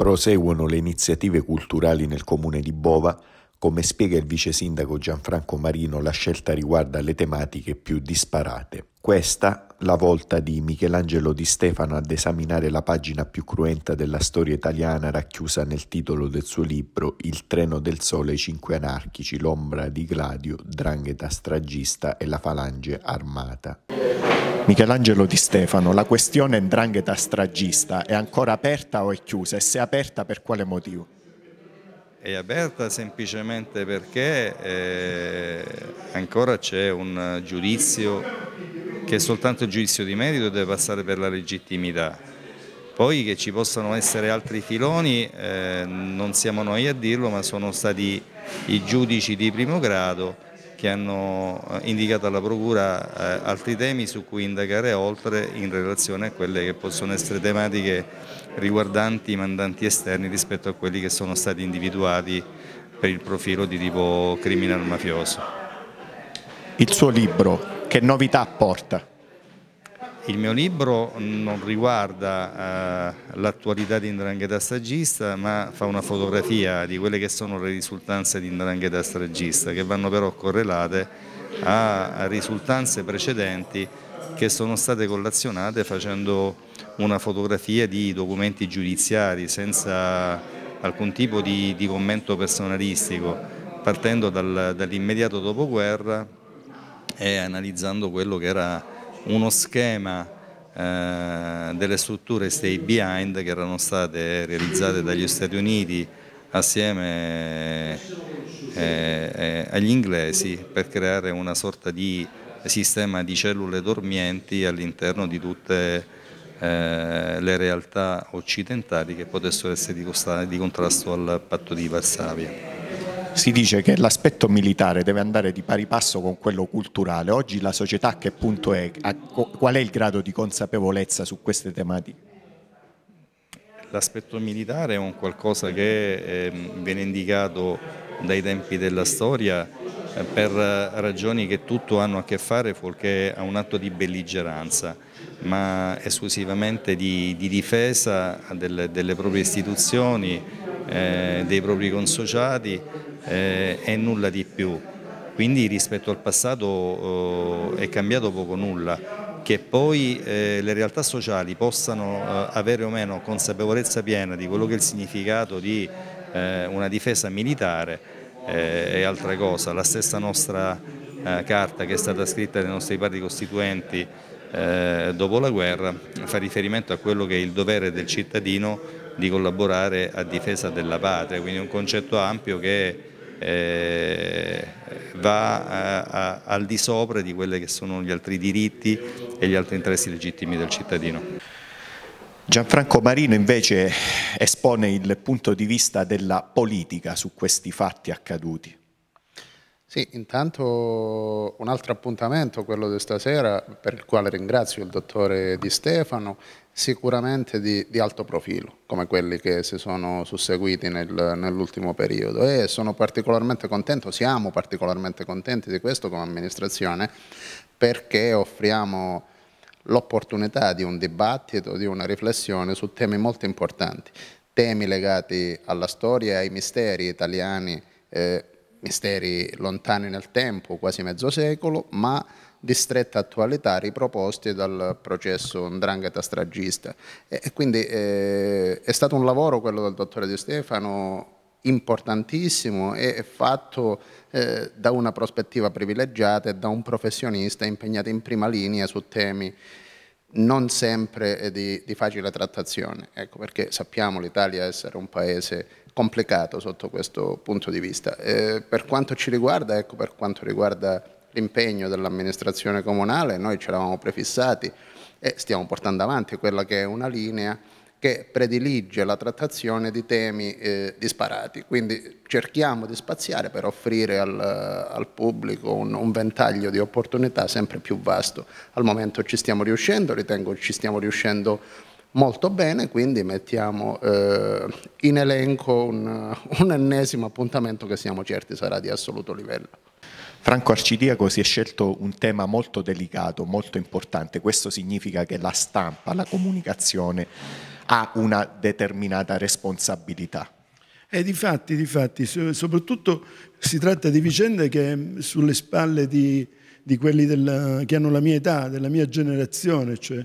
Proseguono le iniziative culturali nel comune di Bova, come spiega il vice sindaco Gianfranco Marino, la scelta riguarda le tematiche più disparate. Questa, la volta di Michelangelo di Stefano ad esaminare la pagina più cruenta della storia italiana racchiusa nel titolo del suo libro Il treno del sole, e i cinque anarchici, l'ombra di Gladio, drangheta stragista e la falange armata. Michelangelo Di Stefano, la questione Ndrangheta stragista è ancora aperta o è chiusa? E se è aperta per quale motivo? È aperta semplicemente perché eh, ancora c'è un giudizio che è soltanto il giudizio di merito e deve passare per la legittimità. Poi che ci possano essere altri filoni, eh, non siamo noi a dirlo, ma sono stati i giudici di primo grado che hanno eh, indicato alla Procura eh, altri temi su cui indagare oltre in relazione a quelle che possono essere tematiche riguardanti i mandanti esterni rispetto a quelli che sono stati individuati per il profilo di tipo criminal mafioso. Il suo libro che novità porta? Il mio libro non riguarda eh, l'attualità di Indrangheta stragista, ma fa una fotografia di quelle che sono le risultanze di Indrangheta stragista, che vanno però correlate a risultanze precedenti che sono state collazionate facendo una fotografia di documenti giudiziari senza alcun tipo di, di commento personalistico, partendo dal, dall'immediato dopoguerra e analizzando quello che era uno schema eh, delle strutture stay behind che erano state realizzate dagli Stati Uniti assieme eh, eh, agli inglesi per creare una sorta di sistema di cellule dormienti all'interno di tutte le realtà occidentali che potessero essere di contrasto al patto di Varsavia. Si dice che l'aspetto militare deve andare di pari passo con quello culturale. Oggi la società a che punto è? qual è il grado di consapevolezza su queste tematiche? L'aspetto militare è un qualcosa che ehm, viene indicato dai tempi della storia eh, per ragioni che tutto hanno a che fare fuorché a un atto di belligeranza, ma esclusivamente di, di difesa delle, delle proprie istituzioni, eh, dei propri consociati eh, e nulla di più. Quindi rispetto al passato eh, è cambiato poco nulla. Che poi eh, le realtà sociali possano eh, avere o meno consapevolezza piena di quello che è il significato di eh, una difesa militare eh, è altra cosa. La stessa nostra carta che è stata scritta dai nostri padri costituenti eh, dopo la guerra fa riferimento a quello che è il dovere del cittadino di collaborare a difesa della patria, quindi un concetto ampio che eh, va a, eh, a, al di sopra di quelli che sono gli altri diritti e gli altri interessi legittimi del cittadino. Gianfranco Marino invece espone il punto di vista della politica su questi fatti accaduti. Sì, intanto un altro appuntamento, quello di stasera, per il quale ringrazio il dottore Di Stefano, sicuramente di, di alto profilo, come quelli che si sono susseguiti nel, nell'ultimo periodo e sono particolarmente contento, siamo particolarmente contenti di questo come amministrazione perché offriamo l'opportunità di un dibattito, di una riflessione su temi molto importanti, temi legati alla storia e ai misteri italiani eh, misteri lontani nel tempo, quasi mezzo secolo, ma di stretta attualità riproposti dal processo Ndrangheta stragista. E quindi eh, è stato un lavoro quello del dottore Di Stefano importantissimo e fatto eh, da una prospettiva privilegiata e da un professionista impegnato in prima linea su temi non sempre di, di facile trattazione, ecco perché sappiamo l'Italia essere un paese complicato sotto questo punto di vista. Eh, per quanto ci riguarda, ecco per quanto riguarda l'impegno dell'amministrazione comunale, noi ce l'avamo prefissati e stiamo portando avanti quella che è una linea che predilige la trattazione di temi eh, disparati, quindi cerchiamo di spaziare per offrire al, al pubblico un, un, ventaglio di opportunità sempre più vasto. Al momento ci stiamo riuscendo, ritengo ci stiamo riuscendo molto bene, quindi mettiamo eh, in elenco un, un ennesimo appuntamento che siamo certi sarà di assoluto livello. Franco Arcidiaco si è scelto un tema molto delicato, molto importante. Questo significa che la stampa, la comunicazione ha una determinata responsabilità. E di fatti, di fatti, soprattutto si tratta di vicende che mm, sulle spalle di, di quelli della, che hanno la mia età, della mia generazione, cioè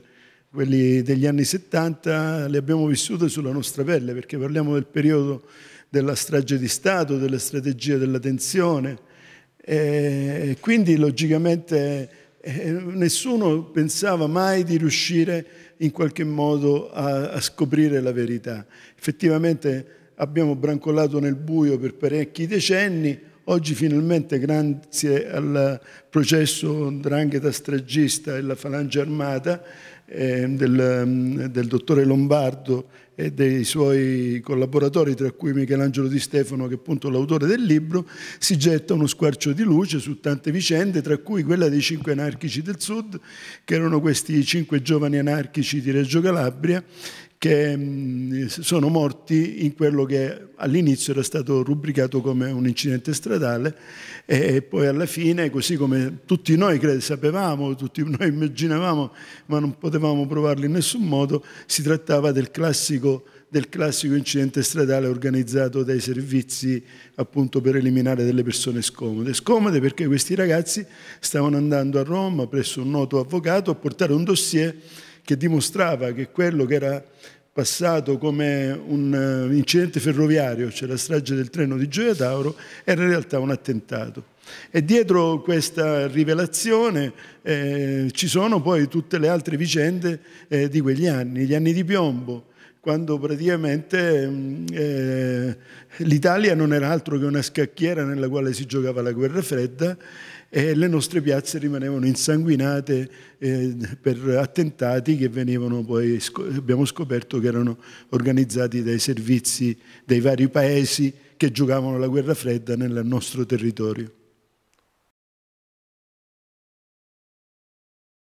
quelli degli anni 70, le abbiamo vissute sulla nostra pelle, perché parliamo del periodo della strage di Stato, della strategia della tensione, e quindi logicamente eh, nessuno pensava mai di riuscire in qualche modo a, a scoprire la verità. Effettivamente abbiamo brancolato nel buio per parecchi decenni, Oggi finalmente, grazie al processo Drangheta stragista e alla falange armata, eh, del, ehm, del, dottore Lombardo e dei suoi collaboratori, tra cui Michelangelo Di Stefano, che è appunto l'autore del libro, si getta uno squarcio di luce su tante vicende, tra cui quella dei cinque anarchici del Sud, che erano questi cinque giovani anarchici di Reggio Calabria, che mm, sono morti in quello che all'inizio era stato rubricato come un incidente stradale e poi alla fine, così come tutti noi credo, sapevamo, tutti noi immaginavamo, ma non potevamo provarlo in nessun modo, si trattava del classico, del classico incidente stradale organizzato dai servizi appunto per eliminare delle persone scomode. Scomode perché questi ragazzi stavano andando a Roma presso un noto avvocato a portare un dossier che dimostrava che quello che era passato come un eh, incidente ferroviario, cioè la strage del treno di Gioia Tauro, era in realtà un attentato. E dietro questa rivelazione eh, ci sono poi tutte le altre vicende eh, di quegli anni, gli anni di piombo, quando praticamente mm, eh, l'Italia non era altro che una scacchiera nella quale si giocava la guerra fredda e le nostre piazze rimanevano insanguinate eh, per attentati che venivano poi, abbiamo scoperto che erano organizzati dai servizi dei vari paesi che giocavano la guerra fredda nel nostro territorio.